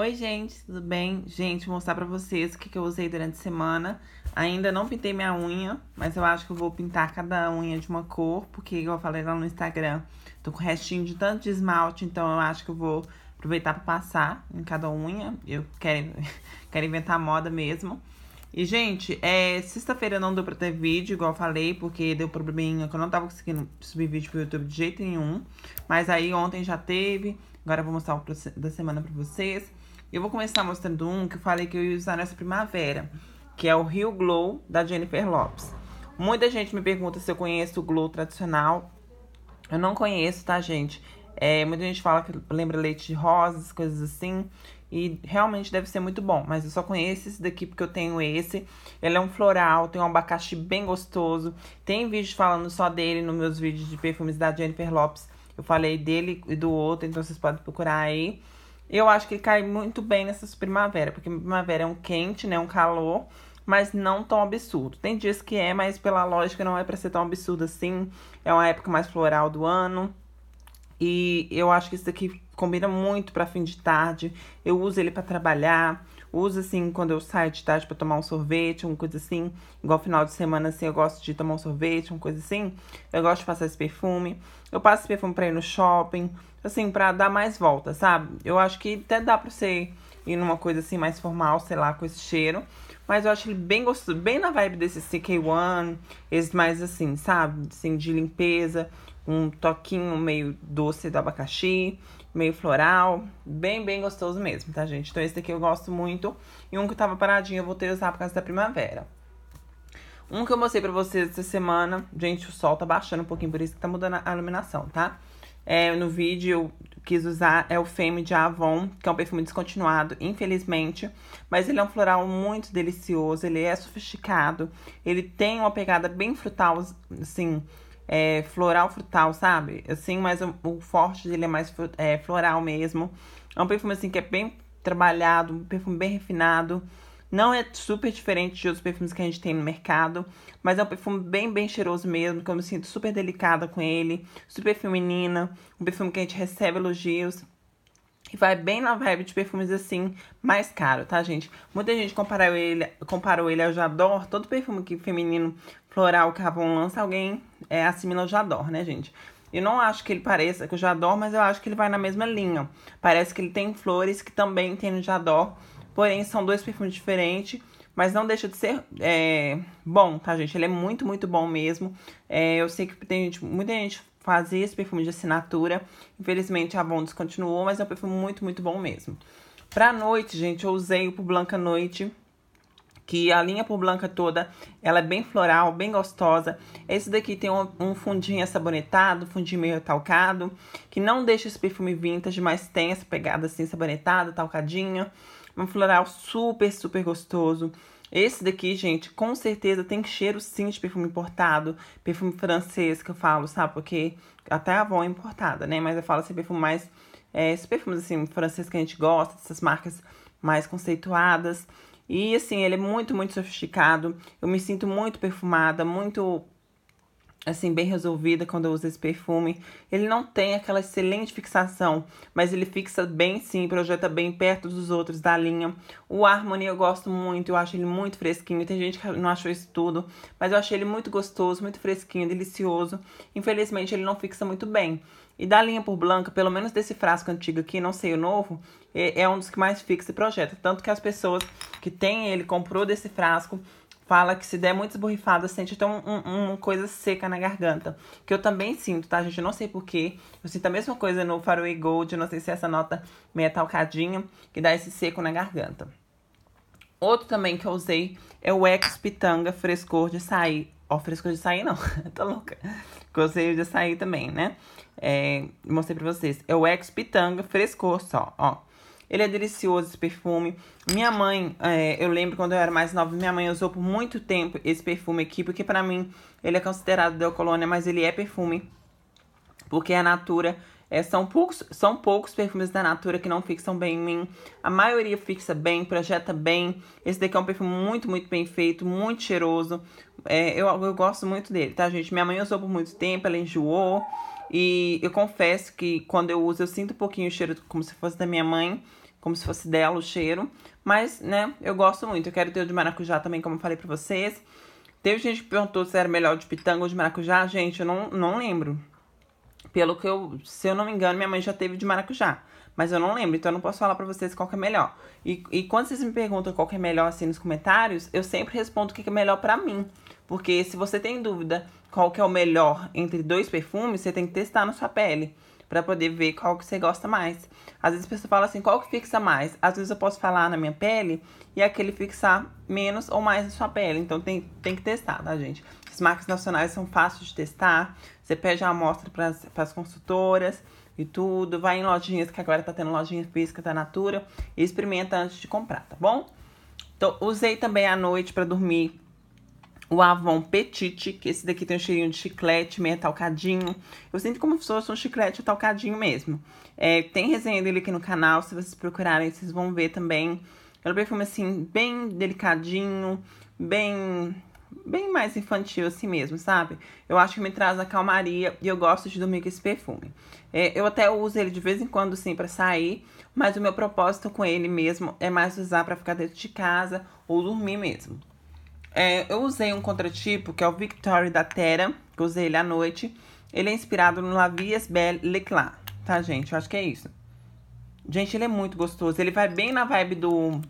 Oi, gente, tudo bem? Gente, vou mostrar pra vocês o que, que eu usei durante a semana. Ainda não pintei minha unha, mas eu acho que eu vou pintar cada unha de uma cor, porque eu falei lá no Instagram, tô com restinho de tanto de esmalte, então eu acho que eu vou aproveitar pra passar em cada unha. Eu quero, quero inventar moda mesmo. E, gente, é, sexta-feira não deu pra ter vídeo, igual eu falei, porque deu probleminha que eu não tava conseguindo subir vídeo pro YouTube de jeito nenhum. Mas aí ontem já teve, agora eu vou mostrar o da semana pra vocês. Eu vou começar mostrando um que eu falei que eu ia usar nessa primavera, que é o Rio Glow da Jennifer Lopes. Muita gente me pergunta se eu conheço o Glow tradicional. Eu não conheço, tá, gente? É, muita gente fala que lembra leite de rosas, coisas assim. E realmente deve ser muito bom. Mas eu só conheço esse daqui porque eu tenho esse. Ele é um floral, tem um abacaxi bem gostoso. Tem vídeo falando só dele nos meus vídeos de perfumes da Jennifer Lopes. Eu falei dele e do outro, então vocês podem procurar aí. Eu acho que cai muito bem nessa primavera, porque primavera é um quente, né? Um calor, mas não tão absurdo. Tem dias que é, mas pela lógica não é para ser tão absurdo assim. É uma época mais floral do ano. E eu acho que isso daqui combina muito para fim de tarde. Eu uso ele para trabalhar uso, assim, quando eu saio de tarde para tomar um sorvete, uma coisa assim. Igual final de semana, assim, eu gosto de tomar um sorvete, uma coisa assim. Eu gosto de passar esse perfume. Eu passo esse perfume pra ir no shopping, assim, pra dar mais volta, sabe? Eu acho que até dá pra você ir numa coisa assim mais formal, sei lá, com esse cheiro. Mas eu acho ele bem gostoso, bem na vibe desse CK1, esse mais assim, sabe? Assim, de limpeza, um toquinho meio doce do abacaxi meio floral, bem, bem gostoso mesmo, tá, gente? Então esse daqui eu gosto muito, e um que tava paradinho eu voltei a usar por causa da primavera. Um que eu mostrei pra vocês essa semana, gente, o sol tá baixando um pouquinho, por isso que tá mudando a iluminação, tá? É, no vídeo eu quis usar é o Femme de Avon, que é um perfume descontinuado, infelizmente. Mas ele é um floral muito delicioso, ele é sofisticado, ele tem uma pegada bem frutal, assim, é, floral, frutal, sabe? Assim, mas o, o forte dele é mais é, floral mesmo. É um perfume, assim, que é bem trabalhado, um perfume bem refinado. Não é super diferente de outros perfumes que a gente tem no mercado, mas é um perfume bem, bem cheiroso mesmo, que eu me sinto super delicada com ele, super feminina, um perfume que a gente recebe elogios. E vai bem na vibe de perfumes assim, mais caro, tá, gente? Muita gente comparou ele, comparou ele ao Jador. Todo perfume que feminino floral que a Avon lança, alguém é, assimila ao Jador, né, gente? Eu não acho que ele pareça com o Jador, mas eu acho que ele vai na mesma linha. Parece que ele tem flores que também tem no Jador. Porém, são dois perfumes diferentes. Mas não deixa de ser é, bom, tá, gente? Ele é muito, muito bom mesmo. É, eu sei que tem gente, muita gente Quase esse perfume de assinatura. Infelizmente a Avon descontinuou, mas é um perfume muito, muito bom mesmo. Pra noite, gente, eu usei o Por Blanca Noite, que a linha Por Blanca toda, ela é bem floral, bem gostosa. Esse daqui tem um, um fundinho sabonetado, fundinho meio talcado, que não deixa esse perfume vintage, mas tem essa pegada assim, sabonetada, talcadinha. Um floral super, super gostoso. Esse daqui, gente, com certeza tem cheiro sim de perfume importado. Perfume francês que eu falo, sabe? Porque até a avó é importada, né? Mas eu falo assim, perfume mais. É, esses perfumes, assim, francês que a gente gosta, dessas marcas mais conceituadas. E, assim, ele é muito, muito sofisticado. Eu me sinto muito perfumada, muito assim bem resolvida quando eu uso esse perfume. Ele não tem aquela excelente fixação, mas ele fixa bem sim, projeta bem perto dos outros da linha. O Harmony eu gosto muito, eu acho ele muito fresquinho. Tem gente que não achou isso tudo, mas eu achei ele muito gostoso, muito fresquinho, delicioso. Infelizmente ele não fixa muito bem. E da linha por Blanca, pelo menos desse frasco antigo aqui, não sei o novo, é, é um dos que mais fixa e projeta. Tanto que as pessoas que têm ele, comprou desse frasco, fala que se der muito borrifadas, sente até um, um, uma coisa seca na garganta. Que eu também sinto, tá, gente? não sei porquê. Eu sinto a mesma coisa no Faraway Gold, não sei se é essa nota meia talcadinha, que dá esse seco na garganta. Outro também que eu usei é o Ex Pitanga Frescor de Açaí. Ó, oh, frescor de açaí não, tô louca. Gostei de açaí também, né? É, mostrei pra vocês. É o Ex Pitanga Frescor só, ó. Ele é delicioso esse perfume. Minha mãe, é, eu lembro quando eu era mais nova, minha mãe usou por muito tempo esse perfume aqui, porque para mim ele é considerado de Colônia, mas ele é perfume. Porque a Natura é, são, poucos, são poucos perfumes da Natura que não fixam bem em mim. A maioria fixa bem, projeta bem. Esse daqui é um perfume muito, muito bem feito, muito cheiroso. É, eu, eu gosto muito dele, tá, gente? Minha mãe usou por muito tempo, ela enjoou. E eu confesso que quando eu uso, eu sinto um pouquinho o cheiro como se fosse da minha mãe, como se fosse dela o cheiro. Mas, né, eu gosto muito. Eu quero ter o de maracujá também, como eu falei pra vocês. Teve gente que perguntou se era melhor de pitanga ou de maracujá. Gente, eu não, não lembro. Pelo que eu, se eu não me engano, minha mãe já teve de maracujá mas eu não lembro, então eu não posso falar para vocês qual que é melhor. E, e quando vocês me perguntam qual que é melhor assim nos comentários, eu sempre respondo o que é melhor para mim. Porque se você tem dúvida qual que é o melhor entre dois perfumes, você tem que testar na sua pele para poder ver qual que você gosta mais. Às vezes a pessoa fala assim, qual que fixa mais? Às vezes eu posso falar na minha pele e aquele fixar menos ou mais na sua pele. Então tem, tem que testar, tá, gente? As marcas nacionais são fáceis de testar. Você pede a amostra para as consultoras e tudo. Vai em lojinhas, que agora tá tendo lojinha física da tá Natura. E experimenta antes de comprar, tá bom? Então, usei também à noite para dormir o Avon Petite, que esse daqui tem um cheirinho de chiclete, meio talcadinho. Eu sinto como se fosse um chiclete talcadinho mesmo. É, tem resenha dele aqui no canal, se vocês procurarem, vocês vão ver também. É um perfume, assim, bem delicadinho, bem bem mais infantil assim mesmo, sabe? Eu acho que me traz a calmaria e eu gosto de dormir com esse perfume. É, eu até uso ele de vez em quando, sim, para sair, mas o meu propósito com ele mesmo é mais usar para ficar dentro de casa ou dormir mesmo. É, eu usei um contratipo que é o Victory da Terra, que usei ele à noite. Ele é inspirado no Lavias Belle Leclerc, tá, gente? Eu acho que é isso. Gente, ele é muito gostoso. Ele vai bem na vibe do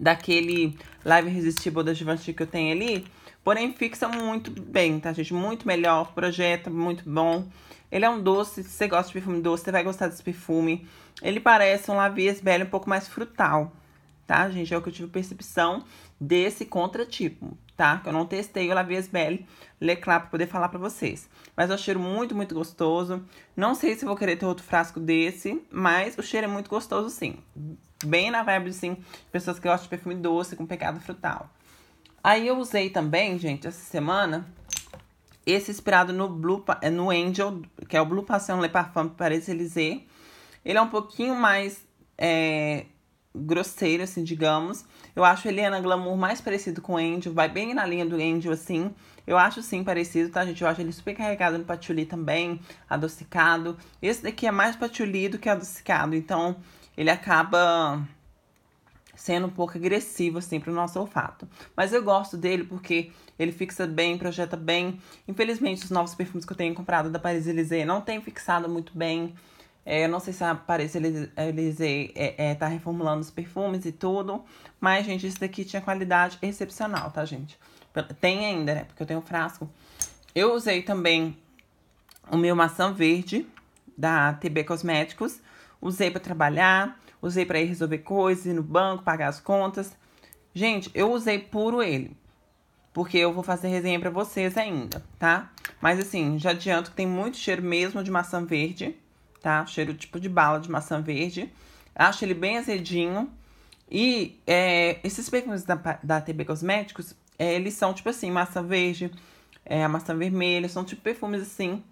daquele Live resistível da Givenchy que eu tenho ali. Porém, fixa muito bem, tá, gente? Muito melhor, projeta, muito bom. Ele é um doce, se você gosta de perfume doce, você vai gostar desse perfume. Ele parece um Lavies Belle um pouco mais frutal, tá, gente? É o que eu tive percepção desse contratipo tá? Que eu não testei o Lavies Belle Leclerc pra poder falar pra vocês. Mas é um cheiro muito, muito gostoso. Não sei se vou querer ter outro frasco desse, mas o cheiro é muito gostoso, sim. Bem na vibe, assim, pessoas que gostam de perfume doce com pecado frutal. Aí eu usei também, gente, essa semana, esse inspirado no Blue, é no Angel, que é o Blue Passion Le Parfum Paris Elysée. Ele é um pouquinho mais é, grosseiro, assim, digamos. Eu acho Helena Glamour mais parecido com o Angel, vai bem na linha do Angel, assim. Eu acho sim parecido, tá, gente? Eu acho ele super carregado no patchouli também, adocicado. Esse daqui é mais patchouli do que adocicado, então ele acaba sendo um pouco agressivo, assim, pro nosso olfato. Mas eu gosto dele porque ele fixa bem, projeta bem. Infelizmente, os novos perfumes que eu tenho comprado da Paris Elysée não tem fixado muito bem. É, eu não sei se a Paris Elisée é, é, tá reformulando os perfumes e tudo. Mas, gente, isso daqui tinha qualidade excepcional, tá, gente? Tem ainda, né? Porque eu tenho frasco. Eu usei também o meu maçã verde da TB Cosméticos. Usei para trabalhar, usei para ir resolver coisas, ir no banco, pagar as contas. Gente, eu usei puro ele. Porque eu vou fazer resenha para vocês ainda, tá? Mas assim, já adianto que tem muito cheiro mesmo de maçã verde tá? Cheiro tipo de bala de maçã verde. Acho ele bem azedinho. E é, esses perfumes da, da TB Cosméticos, é, eles são tipo assim, maçã verde, é, a maçã vermelha, são tipo perfumes assim,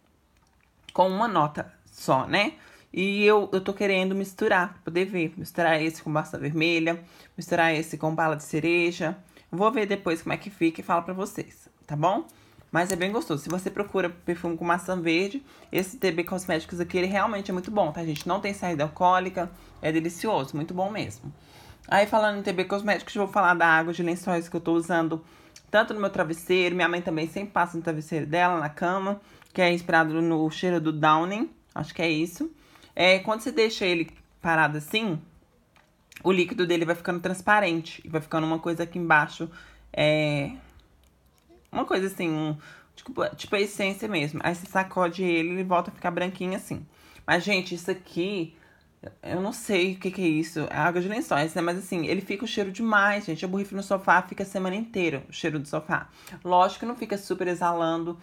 com uma nota só, né? E eu, eu tô querendo misturar, poder ver, misturar esse com maçã vermelha, misturar esse com bala de cereja. Vou ver depois como é que fica e falo pra vocês, tá bom? Mas é bem gostoso. Se você procura perfume com maçã verde, esse TB Cosméticos aqui, ele realmente é muito bom, tá, gente? Não tem saída alcoólica, é delicioso, muito bom mesmo. Aí, falando em TB Cosméticos, eu vou falar da água de lençóis que eu tô usando tanto no meu travesseiro. Minha mãe também sempre passa no travesseiro dela, na cama, que é inspirado no cheiro do Downing. Acho que é isso. É, quando você deixa ele parado assim, o líquido dele vai ficando transparente e vai ficando uma coisa aqui embaixo. É, uma coisa assim, um, tipo, tipo a essência mesmo. Aí você sacode ele ele volta a ficar branquinho assim. Mas, gente, isso aqui. Eu não sei o que, que é isso. É água de lençóis, né? Mas assim, ele fica o cheiro demais, gente. Eu borrifo no sofá, fica a semana inteira o cheiro do sofá. Lógico que não fica super exalando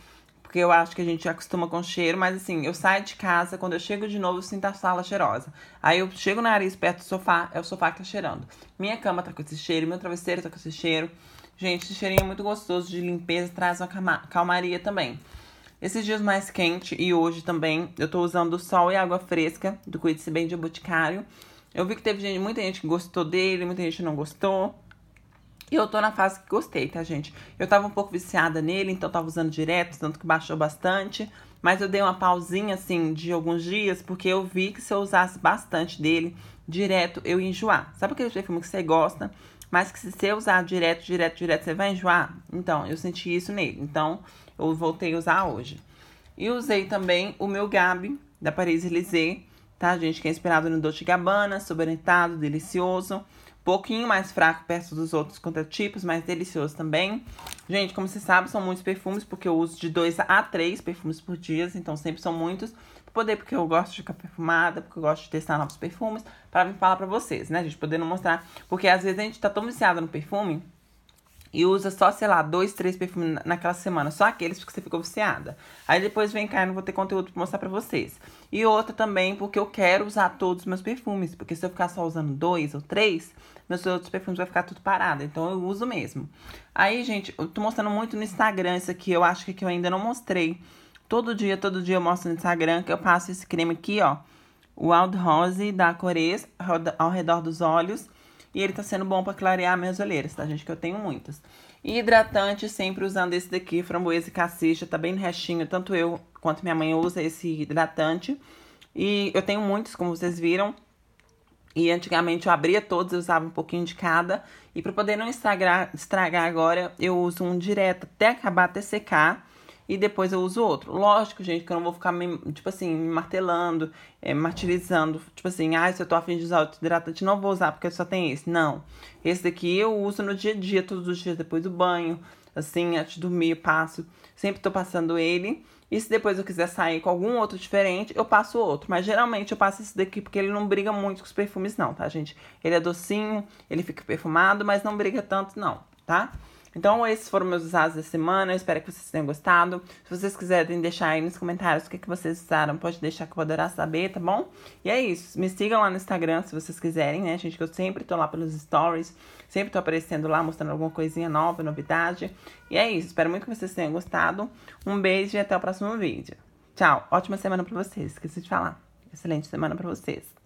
porque eu acho que a gente acostuma com cheiro, mas assim, eu saio de casa, quando eu chego de novo, eu sinto a sala cheirosa. Aí eu chego na área perto do sofá, é o sofá que tá cheirando. Minha cama tá com esse cheiro, meu travesseiro tá com esse cheiro. Gente, esse cheirinho é muito gostoso de limpeza, traz uma calmaria também. Esses dias mais quente e hoje também, eu tô usando sol e água fresca do Cuide-se Bem de Boticário. Eu vi que teve gente, muita gente que gostou dele, muita gente não gostou. E eu tô na fase que gostei, tá, gente? Eu tava um pouco viciada nele, então tava usando direto, tanto que baixou bastante. Mas eu dei uma pausinha, assim, de alguns dias, porque eu vi que se eu usasse bastante dele, direto, eu ia enjoar. Sabe aquele perfume que você gosta, mas que se você usar direto, direto, direto, você vai enjoar? Então, eu senti isso nele. Então, eu voltei a usar hoje. E usei também o meu Gabi, da Paris Elysée, tá, gente? Que é inspirado no Dolce Gabbana, soberanitado, delicioso pouquinho mais fraco perto dos outros contratipos, mais delicioso também. Gente, como vocês sabem, são muitos perfumes, porque eu uso de dois a três perfumes por dia, então sempre são muitos. Poder, porque eu gosto de ficar perfumada, porque eu gosto de testar novos perfumes, para vir falar para vocês, né, gente? Podendo mostrar. Porque às vezes a gente tá tão viciada no perfume e usa só, sei lá, dois, três perfumes naquela semana, só aqueles porque você ficou viciada. Aí depois vem cá, eu não vou ter conteúdo pra mostrar pra vocês. E outra também porque eu quero usar todos os meus perfumes, porque se eu ficar só usando dois ou três, meus outros perfumes vai ficar tudo parado, então eu uso mesmo. Aí, gente, eu tô mostrando muito no Instagram isso aqui, eu acho que aqui é eu ainda não mostrei. Todo dia, todo dia eu mostro no Instagram que eu passo esse creme aqui, ó, o Wild Rose da Cores, ao redor dos olhos, e ele tá sendo bom para clarear minhas olheiras, tá, gente? Que eu tenho muitas. E hidratante, sempre usando esse daqui, framboesa e cacicha, tá bem restinho. Tanto eu quanto minha mãe usa esse hidratante. E eu tenho muitos, como vocês viram. E antigamente eu abria todos, eu usava um pouquinho de cada. E para poder não estragar, estragar agora, eu uso um direto até acabar, até secar e depois eu uso outro. Lógico, gente, que eu não vou ficar, me, tipo assim, me martelando, é, martirizando. Tipo assim, ah, se eu tô afim de usar outro hidratante, não vou usar porque só tem esse. Não. Esse daqui eu uso no dia a dia, todos os dias depois do banho, assim, antes de dormir, eu passo. Sempre tô passando ele. E se depois eu quiser sair com algum outro diferente, eu passo outro. Mas geralmente eu passo esse daqui porque ele não briga muito com os perfumes, não, tá, gente? Ele é docinho, ele fica perfumado, mas não briga tanto, não, tá? Então, esses foram meus usados da semana. Eu espero que vocês tenham gostado. Se vocês quiserem deixar aí nos comentários o que, que vocês usaram, pode deixar que eu vou adorar saber, tá bom? E é isso. Me sigam lá no Instagram se vocês quiserem, né, gente? Que eu sempre tô lá pelos stories. Sempre tô aparecendo lá, mostrando alguma coisinha nova, novidade. E é isso. Espero muito que vocês tenham gostado. Um beijo e até o próximo vídeo. Tchau. Ótima semana pra vocês. Esqueci de falar. Excelente semana pra vocês.